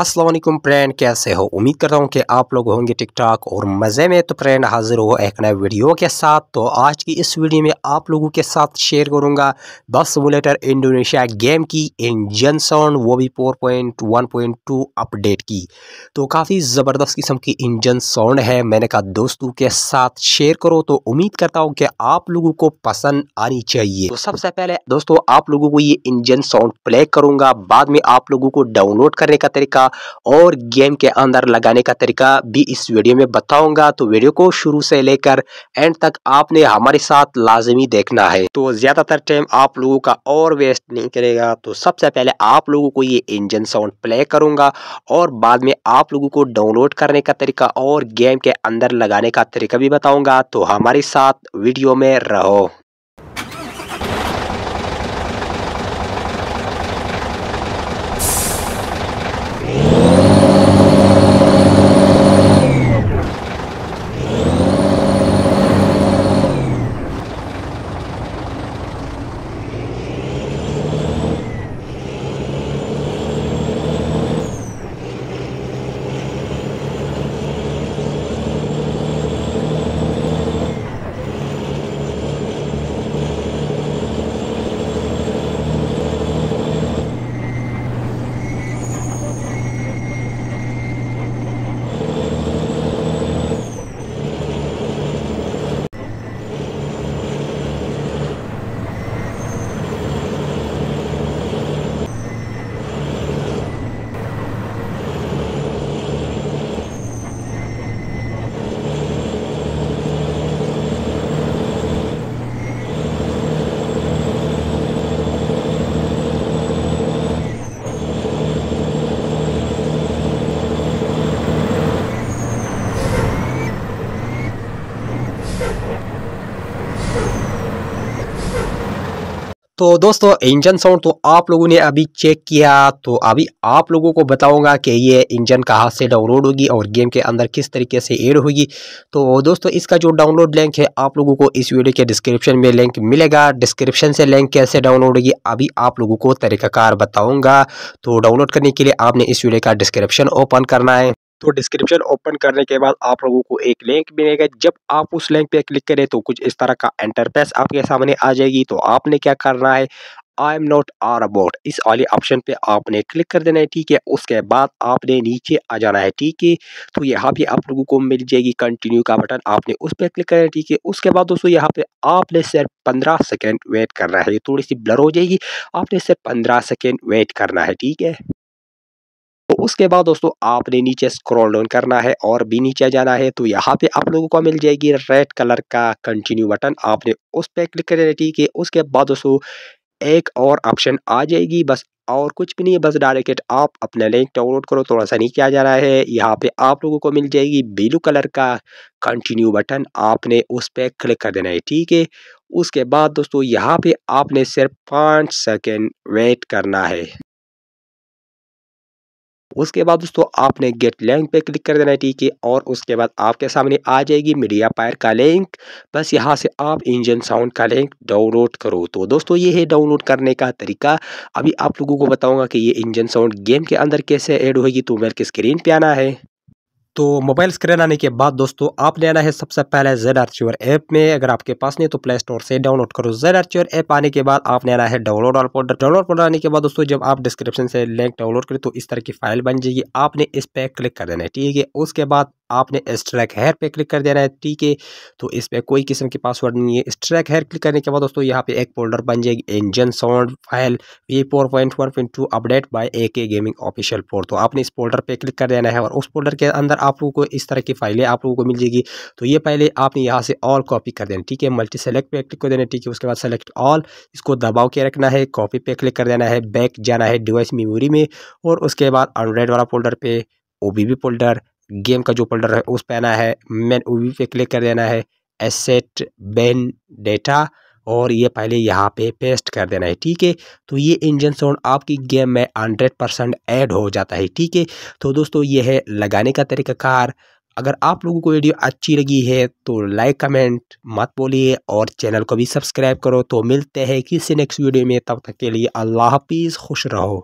Aslam friend कैसे हो उम्मीद करता हूँ कि आप लोग होंगे टिक ठाक और मज़े में तो फ्रेंड हाज़िर हो एक नए वीडियो के साथ तो आज की इस वीडियो में आप लोगों के साथ शेयर करूँगा बस सिमुलेटर इंडोनेशिया गेम की इंजन साउंड वो भी 4.1.2 अपडेट की तो काफ़ी ज़बरदस्त किस्म की इंजन साउंड है मैंने कहा दोस्तों के साथ शेयर करो तो उम्मीद करता हूँ कि आप लोगों को पसंद आनी चाहिए तो सबसे पहले दोस्तों आप लोगों को ये इंजन साउंड प्ले करूँगा बाद में आप लोगों को डाउनलोड करने का तरीका तरीका और गेम के अंदर लगाने का तरीका भी इस वीडियो में बताऊंगा तो वीडियो को शुरू से लेकर एंड तक आपने हमारे साथ लाजमी देखना है तो ज़्यादातर टाइम आप लोगों का और वेस्ट नहीं करेगा तो सबसे पहले आप लोगों को ये इंजन साउंड प्ले करूंगा और बाद में आप लोगों को डाउनलोड करने का तरीका और गेम के अंदर लगाने का तरीका भी बताऊंगा तो हमारे साथ वीडियो में रहो तो दोस्तों इंजन साउंड तो आप लोगों ने अभी चेक किया तो अभी आप लोगों को बताऊंगा कि ये इंजन कहाँ से डाउनलोड होगी और गेम के अंदर किस तरीके से एड होगी तो दोस्तों इसका जो डाउनलोड लिंक है आप लोगों को इस वीडियो के डिस्क्रिप्शन में लिंक मिलेगा डिस्क्रिप्शन से लिंक कैसे डाउनलोड होगी अभी आप लोगों को तरीकाकार बताऊँगा तो डाउनलोड करने के लिए आपने इस वीडियो का डिस्क्रिप्शन ओपन करना है तो डिस्क्रिप्शन ओपन करने के बाद आप लोगों को एक लिंक मिलेगा जब आप उस लिंक पर क्लिक करें तो कुछ इस तरह का एंटरप्रेस आपके सामने आ जाएगी तो आपने क्या करना है I am not are about इस वाले ऑप्शन पे आपने क्लिक कर देना है ठीक है उसके बाद आपने नीचे आ जाना है ठीक है तो यहाँ पे आप लोगों को मिल जाएगी कंटिन्यू का बटन आपने उस पर क्लिक करना है ठीक है उसके बाद दोस्तों यहाँ पे आपने सिर्फ पंद्रह सेकेंड वेट करना है थोड़ी सी ब्लर हो जाएगी आपने सिर्फ पंद्रह सेकेंड वेट करना है ठीक है तो उसके बाद दोस्तों आपने नीचे स्क्रॉल डाउन करना है और भी नीचे जाना है तो यहाँ पे आप लोगों को मिल जाएगी रेड कलर का कंटिन्यू बटन आपने उस पर क्लिक करना ठीक है उसके बाद दोस्तों एक और ऑप्शन आ जाएगी बस और कुछ भी नहीं है बस डायरेक्ट आप अपना लिंक डाउनलोड करो थोड़ा सा नहीं किया जा रहा है यहाँ पे आप लोगों को मिल जाएगी ब्लू कलर का कंटिन्यू बटन आपने उस पर क्लिक कर देना है ठीक है उसके बाद दोस्तों यहाँ पे आपने सिर्फ पाँच सेकेंड वेट करना है उसके बाद दोस्तों आपने गेट लिंक पे क्लिक कर देना है ठीक है और उसके बाद आपके सामने आ जाएगी मीडिया पायर का लिंक बस यहाँ से आप इंजन साउंड का लिंक डाउनलोड करो तो दोस्तों ये है डाउनलोड करने का तरीका अभी आप लोगों को बताऊँगा कि ये इंजन साउंड गेम के अंदर कैसे ऐड होगी तो मेरे स्क्रीन पर आना है तो मोबाइल स्क्रीन आने के बाद दोस्तों आप लेना है सबसे पहले जेड आर्च्योर ऐप में अगर आपके पास नहीं तो प्ले स्टोर से डाउनलोड करो जेड आर्चर ऐप आने के बाद आप लेना है download all powder download powder आने के बाद दोस्तों जब आप डिस्क्रिप्शन से लिंक डाउनलोड करें तो इस तरह की फाइल बन जाएगी आपने इस पर क्लिक कर देना है ठीक है उसके बाद आपने स्ट्रैक हेयर पे क्लिक कर देना है ठीक है तो इस पर कोई किस्म के पासवर्ड नहीं है स्ट्रैक हेयर क्लिक करने के बाद दोस्तों यहाँ पे एक फोल्डर बन जाएगी engine sound file V four point one point two update by A K gaming official four तो आपने इस फोल्डर पे क्लिक कर देना है और उस फोल्डर के अंदर आप लोगों को इस तरह की फाइलें आप लोगों को मिल जाएगी तो ये पहले आपने यहाँ से ऑल कॉपी कर देना ठीक है मल्टी सेलेक्ट पे क्लिक कर देना ठीक है उसके बाद सेलेक्ट ऑल इसको दबाव के रखना है कॉपी पे क्लिक कर देना है बैक जाना है डिवाइस मेमोरी में और उसके बाद एंड्रॉयड वाला फोल्डर पे O B B folder game का जो फोल्डर है उस पर आना है मैन ओ पे क्लिक कर देना है एसेट बैन डेटा और ये पहले यहाँ पे पेस्ट कर देना है ठीक है तो ये इंजन साउंड आपकी गेम में हंड्रेड परसेंट ऐड हो जाता है ठीक है तो दोस्तों ये है लगाने का तरीकाकार अगर आप लोगों को वीडियो अच्छी लगी है तो लाइक कमेंट मत बोलिए और चैनल को भी सब्सक्राइब करो तो मिलते हैं किसी नेक्स्ट वीडियो में तब तक के लिए अल्लाह हाफिज़ खुश रहो